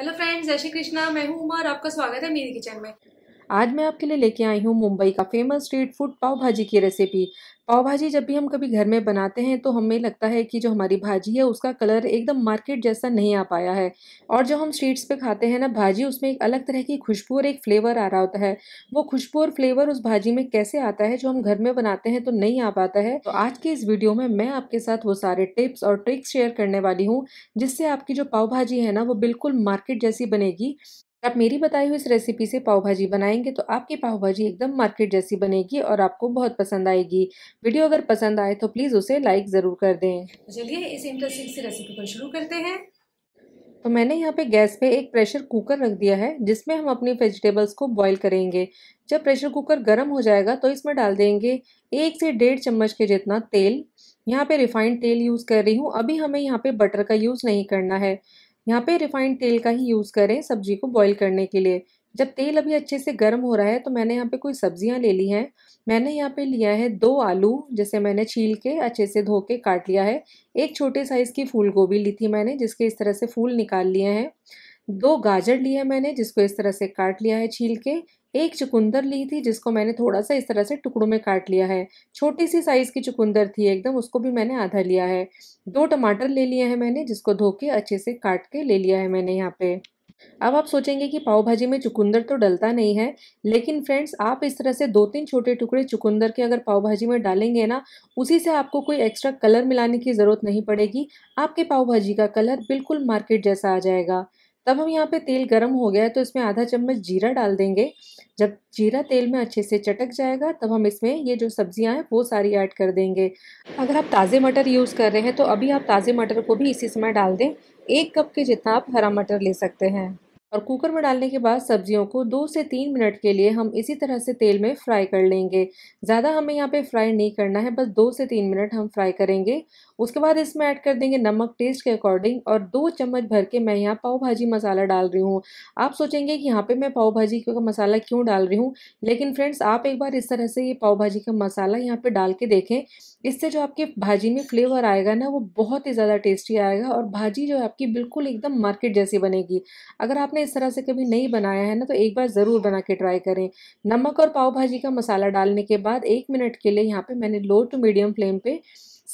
hello friends जय श्री कृष्णा मैं हूँ उमर आपका स्वागत है मेरी किचन में आज मैं आपके लिए लेके आई हूँ मुंबई का फेमस स्ट्रीट फूड पाव भाजी की रेसिपी पाव भाजी जब भी हम कभी घर में बनाते हैं तो हमें लगता है कि जो हमारी भाजी है उसका कलर एकदम मार्केट जैसा नहीं आ पाया है और जो हम स्ट्रीट्स पे खाते हैं ना भाजी उसमें एक अलग तरह की खुशबू और एक फ्लेवर आ रहा होता है वो खुशबू और फ्लेवर उस भाजी में कैसे आता है जो हम घर में बनाते हैं तो नहीं आ पाता है तो आज की इस वीडियो में मैं आपके साथ वो सारे टिप्स और ट्रिक्स शेयर करने वाली हूँ जिससे आपकी जो पाव भाजी है ना वो बिल्कुल मार्केट जैसी बनेगी आप मेरी बताई हुई इस रेसिपी से पाव भाजी बनाएंगे तो आपकी पाव भाजी एकदम मार्केट जैसी बनेगी और आपको बहुत पसंद आएगी वीडियो अगर पसंद आए तो प्लीज़ उसे लाइक ज़रूर कर दें तो चलिए इस इंटरेस्टिंग से रेसिपी को शुरू करते हैं तो मैंने यहाँ पे गैस पे एक प्रेशर कुकर रख दिया है जिसमें हम अपनी वेजिटेबल्स को बॉईल करेंगे जब प्रेशर कुकर गर्म हो जाएगा तो इसमें डाल देंगे एक से डेढ़ चम्मच के जितना तेल यहाँ पे रिफाइंड तेल यूज़ कर रही हूँ अभी हमें यहाँ पे बटर का यूज़ नहीं करना है यहाँ पे रिफाइंड तेल का ही यूज़ करें सब्जी को बॉईल करने के लिए जब तेल अभी अच्छे से गर्म हो रहा है तो मैंने यहाँ पे कोई सब्जियाँ ले ली हैं मैंने यहाँ पे लिया है दो आलू जिसे मैंने छील के अच्छे से धो के काट लिया है एक छोटे साइज़ की फूल गोभी ली थी मैंने जिसके इस तरह से फूल निकाल लिए हैं दो गाजर लिए मैंने जिसको इस तरह से काट लिया है छील के एक चुकंदर ली थी जिसको मैंने थोड़ा सा इस तरह से टुकड़ों में काट लिया है छोटी सी साइज़ की चुकंदर थी एकदम उसको भी मैंने आधा लिया है दो टमाटर ले लिए हैं मैंने जिसको धो के अच्छे से काट के ले लिया है मैंने यहाँ पे अब आप सोचेंगे कि पाव भाजी में चुकंदर तो डलता नहीं है लेकिन फ्रेंड्स आप इस तरह से दो तीन छोटे टुकड़े चुकंदर के अगर पाव भाजी में डालेंगे ना उसी से आपको कोई एक्स्ट्रा कलर मिलाने की ज़रूरत नहीं पड़ेगी आपके पाव भाजी का कलर बिल्कुल मार्केट जैसा आ जाएगा तब हम यहाँ पे तेल गर्म हो गया है तो इसमें आधा चम्मच जीरा डाल देंगे जब जीरा तेल में अच्छे से चटक जाएगा तब हम इसमें ये जो सब्जियाँ हैं वो सारी ऐड कर देंगे अगर आप ताज़े मटर यूज़ कर रहे हैं तो अभी आप ताज़े मटर को भी इसी समय डाल दें एक कप के जितना आप हरा मटर ले सकते हैं और कुकर में डालने के बाद सब्जियों को दो से तीन मिनट के लिए हम इसी तरह से तेल में फ्राई कर लेंगे ज़्यादा हमें यहाँ पे फ्राई नहीं करना है बस दो से तीन मिनट हम फ्राई करेंगे उसके बाद इसमें ऐड कर देंगे नमक टेस्ट के अकॉर्डिंग और दो चम्मच भर के मैं यहाँ पाव भाजी मसाला डाल रही हूँ आप सोचेंगे कि यहाँ पर मैं पाव भाजी का मसाला क्यों डाल रही हूँ लेकिन फ्रेंड्स आप एक बार इस तरह से ये पाव भाजी का मसाला यहाँ पर डाल के देखें इससे जो आपके भाजी में फ्लेवर आएगा ना वो बहुत ही ज़्यादा टेस्टी आएगा और भाजी जो है आपकी बिल्कुल एकदम मार्केट जैसी बनेगी अगर आपने आपने इस तरह से कभी नहीं बनाया है ना तो एक बार ज़रूर बना के ट्राई करें नमक और पाव भाजी का मसाला डालने के बाद एक मिनट के लिए यहाँ पे मैंने लो टू मीडियम फ्लेम पे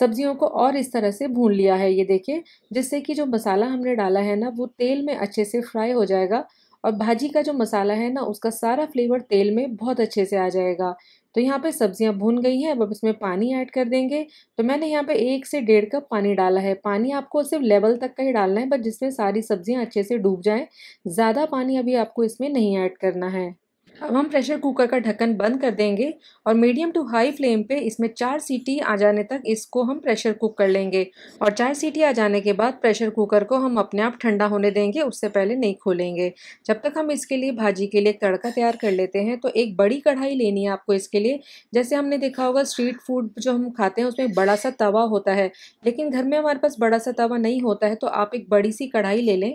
सब्जियों को और इस तरह से भून लिया है ये देखिए जिससे कि जो मसाला हमने डाला है ना वो तेल में अच्छे से फ्राई हो जाएगा और भाजी का जो मसाला है ना उसका सारा फ्लेवर तेल में बहुत अच्छे से आ जाएगा तो यहाँ पे सब्जियाँ भुन गई हैं अब इसमें पानी ऐड कर देंगे तो मैंने यहाँ पे एक से डेढ़ कप पानी डाला है पानी आपको सिर्फ लेवल तक का ही डालना है बट जिसमें सारी सब्जियाँ अच्छे से डूब जाएँ ज़्यादा पानी अभी आपको इसमें नहीं ऐड करना है अब हम प्रेशर कुकर का ढक्कन बंद कर देंगे और मीडियम टू हाई फ्लेम पे इसमें चार सीटी आ जाने तक इसको हम प्रेशर कुक कर लेंगे और चार सीटी आ जाने के बाद प्रेशर कुकर को हम अपने आप ठंडा होने देंगे उससे पहले नहीं खोलेंगे जब तक हम इसके लिए भाजी के लिए तड़का तैयार कर लेते हैं तो एक बड़ी कढ़ाई लेनी है आपको इसके लिए जैसे हमने देखा होगा स्ट्रीट फूड जो हम खाते हैं उसमें बड़ा सा तवा होता है लेकिन घर में हमारे पास बड़ा सा तवा नहीं होता है तो आप एक बड़ी सी कढ़ाई ले लें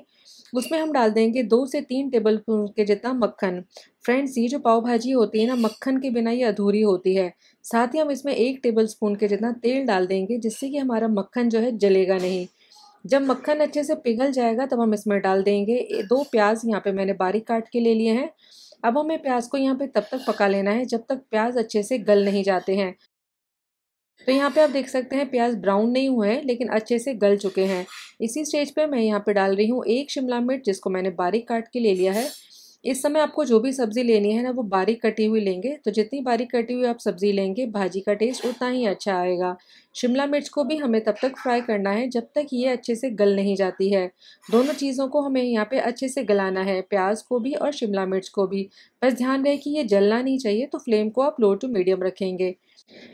उसमें हम डाल देंगे दो से तीन टेबल स्पून के जितना मक्खन फ्रेंड्स ये जो पाव भाजी होती है ना मक्खन के बिना ये अधूरी होती है साथ ही हम इसमें एक टेबल स्पून के जितना तेल डाल देंगे जिससे कि हमारा मक्खन जो है जलेगा नहीं जब मक्खन अच्छे से पिघल जाएगा तब हम इसमें डाल देंगे दो प्याज यहाँ पर मैंने बारीक काट के ले लिए हैं अब हमें प्याज को यहाँ पे तब तक पका लेना है जब तक प्याज अच्छे से गल नहीं जाते हैं तो यहाँ पे आप देख सकते हैं प्याज ब्राउन नहीं हुए हैं लेकिन अच्छे से गल चुके हैं इसी स्टेज पे मैं यहाँ पे डाल रही हूँ एक शिमला मिर्च जिसको मैंने बारीक काट के ले लिया है इस समय आपको जो भी सब्ज़ी लेनी है ना वो बारीक कटी हुई लेंगे तो जितनी बारीक कटी हुई आप सब्ज़ी लेंगे भाजी का टेस्ट उतना ही अच्छा आएगा शिमला मिर्च को भी हमें तब तक फ्राई करना है जब तक ये अच्छे से गल नहीं जाती है दोनों चीज़ों को हमें यहाँ पे अच्छे से गलाना है प्याज को भी और शिमला मिर्च को भी बस ध्यान रहे कि ये जलना नहीं चाहिए तो फ्लेम को आप लो टू मीडियम रखेंगे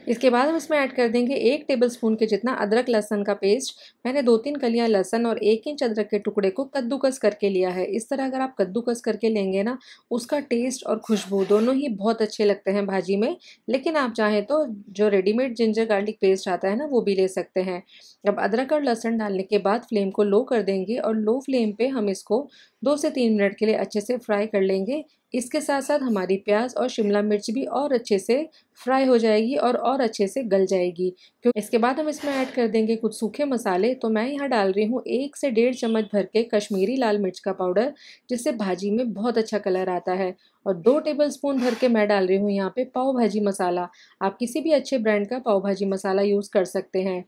इसके बाद हम इसमें ऐड कर देंगे एक टेबल स्पून के जितना अदरक लहसन का पेस्ट मैंने दो तीन कलियां लहसन और एक इंच अदरक के टुकड़े को कद्दूकस करके लिया है इस तरह अगर आप कद्दूकस करके लेंगे ना उसका टेस्ट और खुशबू दोनों ही बहुत अच्छे लगते हैं भाजी में लेकिन आप चाहें तो जो रेडीमेड जिंजर गार्लिक पेस्ट आता है ना वो भी ले सकते हैं अब अदरक और लहसन डालने के बाद फ्लेम को लो कर देंगे और लो फ्लेम पर हम इसको दो से तीन मिनट के लिए अच्छे से फ्राई कर लेंगे इसके साथ साथ हमारी प्याज और शिमला मिर्च भी और अच्छे से फ्राई हो जाएगी और और अच्छे से गल जाएगी क्योंकि इसके बाद हम इसमें ऐड कर देंगे कुछ सूखे मसाले तो मैं यहाँ डाल रही हूँ एक से डेढ़ चम्मच भर के कश्मीरी लाल मिर्च का पाउडर जिससे भाजी में बहुत अच्छा कलर आता है और दो टेबल स्पून भर के मैं डाल रही हूँ यहाँ पर पाव भाजी मसाला आप किसी भी अच्छे ब्रांड का पाव भाजी मसाला यूज़ कर सकते हैं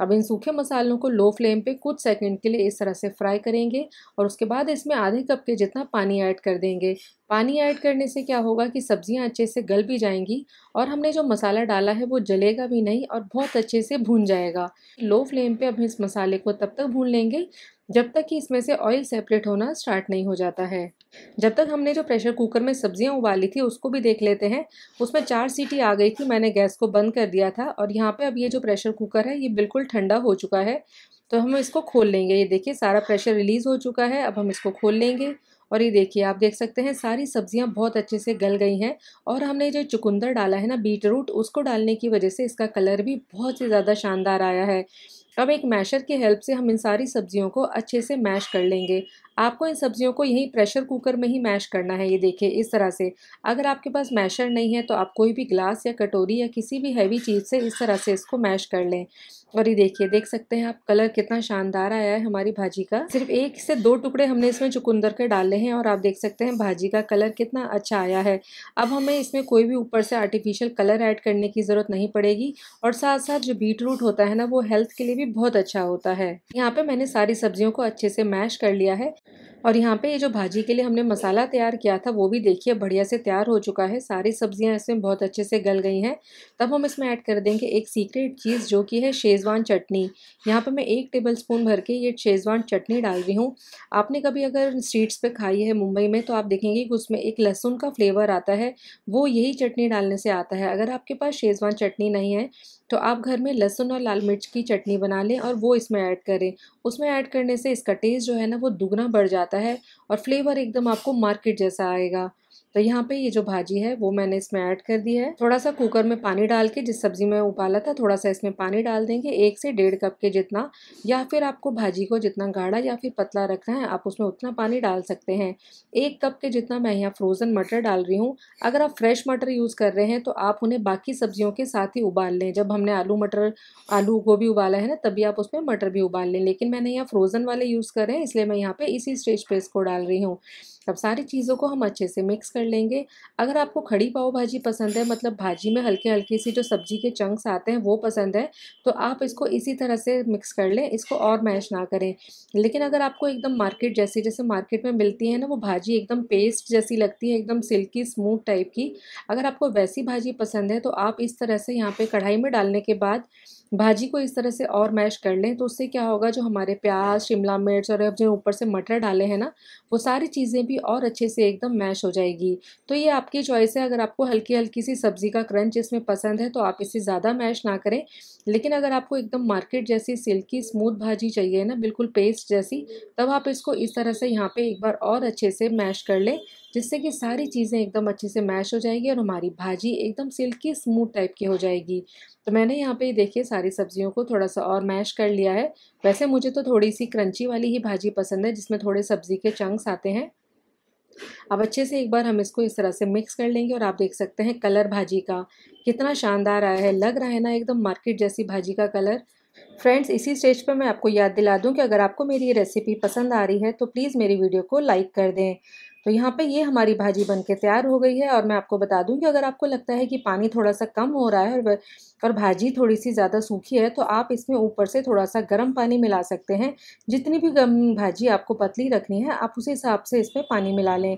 अब इन सूखे मसालों को लो फ्लेम पे कुछ सेकंड के लिए इस तरह से फ्राई करेंगे और उसके बाद इसमें आधे कप के जितना पानी ऐड कर देंगे पानी ऐड करने से क्या होगा कि सब्जियां अच्छे से गल भी जाएंगी और हमने जो मसाला डाला है वो जलेगा भी नहीं और बहुत अच्छे से भून जाएगा लो फ्लेम पे अब इस मसाले को तब तक भून लेंगे जब तक कि इसमें से ऑयल सेपरेट होना स्टार्ट नहीं हो जाता है जब तक हमने जो प्रेशर कुकर में सब्जियां उबाली थी उसको भी देख लेते हैं उसमें चार सीटी आ गई थी मैंने गैस को बंद कर दिया था और यहाँ पे अब ये जो प्रेशर कुकर है ये बिल्कुल ठंडा हो चुका है तो हम इसको खोल लेंगे ये देखिए सारा प्रेशर रिलीज़ हो चुका है अब हम इसको खोल लेंगे और ये देखिए आप देख सकते हैं सारी सब्जियां बहुत अच्छे से गल गई हैं और हमने जो चुकंदर डाला है ना बीट रूट उसको डालने की वजह से इसका कलर भी बहुत ही ज़्यादा शानदार आया है अब एक मैशर की हेल्प से हम इन सारी सब्जियों को अच्छे से मैश कर लेंगे आपको इन सब्जियों को यहीं प्रेशर कुकर में ही मैश करना है ये देखिए इस तरह से अगर आपके पास मैशर नहीं है तो आप कोई भी ग्लास या कटोरी या किसी भी हैवी चीज़ से इस तरह से इसको मैश कर लें और ये देखिए देख सकते हैं आप कलर कितना शानदार आया है हमारी भाजी का सिर्फ एक से दो टुकड़े हमने इसमें चुकंदर के डाले हैं और आप देख सकते हैं भाजी का कलर कितना अच्छा आया है अब हमें इसमें कोई भी ऊपर से आर्टिफिशियल कलर ऐड करने की ज़रूरत नहीं पड़ेगी और साथ साथ जो बीट रूट होता है ना वो हेल्थ के लिए भी बहुत अच्छा होता है यहाँ पर मैंने सारी सब्जियों को अच्छे से मैश कर लिया है और यहाँ पे ये जो भाजी के लिए हमने मसाला तैयार किया था वो भी देखिए बढ़िया से तैयार हो चुका है सारी सब्जियाँ इसमें बहुत अच्छे से गल गई हैं तब हम इसमें ऐड कर देंगे एक सीक्रेट चीज़ जो कि है शेज शेज़वान चटनी यहाँ पर मैं एक टेबल स्पून भर के ये शेज़वान चटनी डाल रही हूँ आपने कभी अगर स्ट्रीट्स पे खाई है मुंबई में तो आप देखेंगे कि उसमें एक लहसुन का फ्लेवर आता है वो यही चटनी डालने से आता है अगर आपके पास शेज़वान चटनी नहीं है तो आप घर में लहसुन और लाल मिर्च की चटनी बना लें और वो इसमें ऐड करें उसमें ऐड करने से इसका टेस्ट जो है ना वो दुगना बढ़ जाता है और फ्लेवर एकदम आपको मार्केट जैसा आएगा तो यहाँ पे ये जो भाजी है वो मैंने इसमें ऐड कर दी है थोड़ा सा कुकर में पानी डाल के जिस सब्जी में उबाला था थोड़ा सा इसमें पानी डाल देंगे एक से डेढ़ कप के जितना या फिर आपको भाजी को जितना गाढ़ा या फिर पतला रखना है आप उसमें उतना पानी डाल सकते हैं एक कप के जितना मैं यहाँ फ्रोज़न मटर डाल रही हूँ अगर आप फ्रेश मटर यूज़ कर रहे हैं तो आप उन्हें बाकी सब्जियों के साथ ही उबाल लें जब हमने आलू मटर आलू गोभी उबाला है ना तभी आप उसमें मटर भी उबाल लें लेकिन मैंने यहाँ फ्रोज़न वाले यूज़ कर रहे हैं इसलिए मैं यहाँ पर इसी स्टेज पर इसको डाल रही हूँ सब सारी चीज़ों को हम अच्छे से मिक्स कर लेंगे अगर आपको खड़ी पाव भाजी पसंद है मतलब भाजी में हल्के हल्के सी जो सब्जी के चंक्स आते हैं वो पसंद है तो आप इसको इसी तरह से मिक्स कर लें इसको और मैश ना करें लेकिन अगर आपको एकदम मार्केट जैसी जैसे मार्केट में मिलती है ना वो भाजी एकदम पेस्ट जैसी लगती है एकदम सिल्की स्मूथ टाइप की अगर आपको वैसी भाजी पसंद है तो आप इस तरह से यहाँ पर कढ़ाई में डालने के बाद भाजी को इस तरह से और मैश कर लें तो उससे क्या होगा जो हमारे प्याज शिमला मिर्च और अब जो ऊपर से मटर डाले हैं ना वो सारी चीज़ें भी और अच्छे से एकदम मैश हो जाएगी तो ये आपकी चॉइस है अगर आपको हल्की हल्की सी सब्ज़ी का क्रंच इसमें पसंद है तो आप इसे ज़्यादा मैश ना करें लेकिन अगर आपको एकदम मार्केट जैसी सिल्की स्मूथ भाजी चाहिए ना बिल्कुल पेस्ट जैसी तब आप इसको इस तरह से यहाँ पर एक बार और अच्छे से मैश कर लें जिससे कि सारी चीज़ें एकदम अच्छे से मैश हो जाएगी और हमारी भाजी एकदम सिल्की स्मूथ टाइप की हो जाएगी तो मैंने यहाँ पे देखिए सारी सब्जियों को थोड़ा सा और मैश कर लिया है वैसे मुझे तो थोड़ी सी क्रंची वाली ही भाजी पसंद है जिसमें थोड़े सब्ज़ी के चंक्स आते हैं अब अच्छे से एक बार हम इसको इस तरह से मिक्स कर लेंगे और आप देख सकते हैं कलर भाजी का कितना शानदार आया है लग रहा है ना एकदम मार्केट जैसी भाजी का कलर फ्रेंड्स इसी स्टेज पर मैं आपको याद दिला दूं कि अगर आपको मेरी ये रेसिपी पसंद आ रही है तो प्लीज़ मेरी वीडियो को लाइक कर दें तो यहाँ पे ये हमारी भाजी बन के तैयार हो गई है और मैं आपको बता दूँ कि अगर आपको लगता है कि पानी थोड़ा सा कम हो रहा है और और भाजी थोड़ी सी ज़्यादा सूखी है तो आप इसमें ऊपर से थोड़ा सा गर्म पानी मिला सकते हैं जितनी भी गर्म भाजी आपको पतली रखनी है आप उसी हिसाब से इसमें पानी मिला लें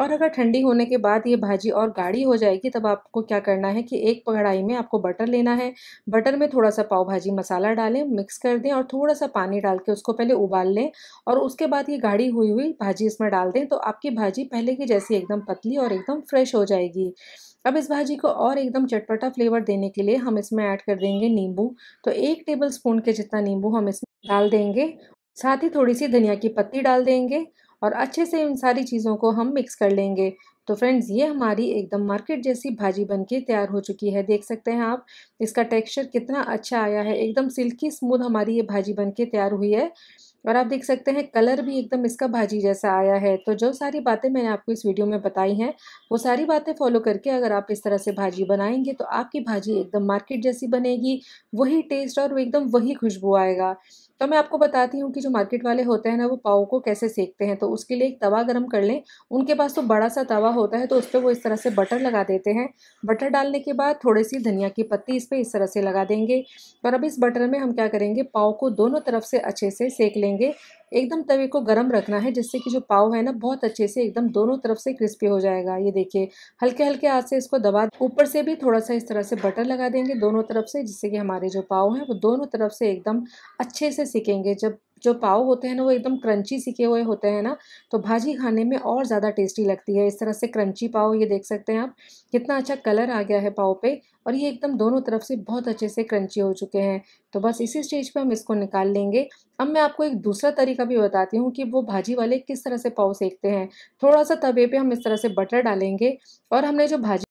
और अगर ठंडी होने के बाद ये भाजी और गाढ़ी हो जाएगी तब आपको क्या करना है कि एक कढ़ाई में आपको बटर लेना है बटर में थोड़ा सा पाव भाजी मसाला डालें मिक्स कर दें और थोड़ा सा पानी डाल के उसको पहले उबाल लें और उसके बाद ये गाढ़ी हुई हुई भाजी इसमें डाल दें तो आपकी भाजी पहले की जैसी एकदम पतली और एकदम फ्रेश हो जाएगी अब इस भाजी को और एकदम चटपटा फ्लेवर देने के लिए हम इसमें ऐड कर देंगे नींबू तो एक टेबल स्पून के जितना नींबू हम इसमें डाल देंगे साथ ही थोड़ी सी धनिया की पत्ती डाल देंगे और अच्छे से इन सारी चीज़ों को हम मिक्स कर लेंगे तो फ्रेंड्स ये हमारी एकदम मार्केट जैसी भाजी बन के तैयार हो चुकी है देख सकते हैं आप इसका टेक्सचर कितना अच्छा आया है एकदम सिल्की स्मूथ हमारी ये भाजी बन के तैयार हुई है और आप देख सकते हैं कलर भी एकदम इसका भाजी जैसा आया है तो जो सारी बातें मैंने आपको इस वीडियो में बताई हैं वो सारी बातें फॉलो करके अगर आप इस तरह से भाजी बनाएंगे तो आपकी भाजी एकदम मार्केट जैसी बनेगी वही टेस्ट और एकदम वही खुशबू आएगा तो मैं आपको बताती हूँ कि जो मार्केट वाले होते हैं ना वो पाव को कैसे सेकते हैं तो उसके लिए एक तवा गर्म कर लें उनके पास तो बड़ा सा तवा होता है तो उस पर वो इस तरह से बटर लगा देते हैं बटर डालने के बाद थोड़ी सी धनिया की पत्ती इस पर इस तरह से लगा देंगे और अब इस बटर में हम क्या करेंगे पाव को दोनों तरफ से अच्छे से सेक लेंगे एकदम तवे को गर्म रखना है जिससे कि जो पाव है ना बहुत अच्छे से एकदम दोनों तरफ से क्रिस्पी हो जाएगा ये देखिए हल्के हल्के हाथ से इसको दबा ऊपर से भी थोड़ा सा इस तरह से बटर लगा देंगे दोनों तरफ से जिससे कि हमारे जो पाव हैं वो दोनों तरफ से एकदम अच्छे से सीखेंगे जब जो पाव होते हैं ना वो एकदम क्रंची सीखे हुए होते हैं ना तो भाजी खाने में और ज़्यादा टेस्टी लगती है इस तरह से क्रंची पाव ये देख सकते हैं आप कितना अच्छा कलर आ गया है पाव पे और ये एकदम दोनों तरफ से बहुत अच्छे से क्रंची हो चुके हैं तो बस इसी स्टेज पे हम इसको निकाल लेंगे अब मैं आपको एक दूसरा तरीका भी बताती हूँ कि वो भाजी वाले किस तरह से पाव सेकते हैं थोड़ा सा तवे पे हम इस तरह से बटर डालेंगे और हमने जो भाजी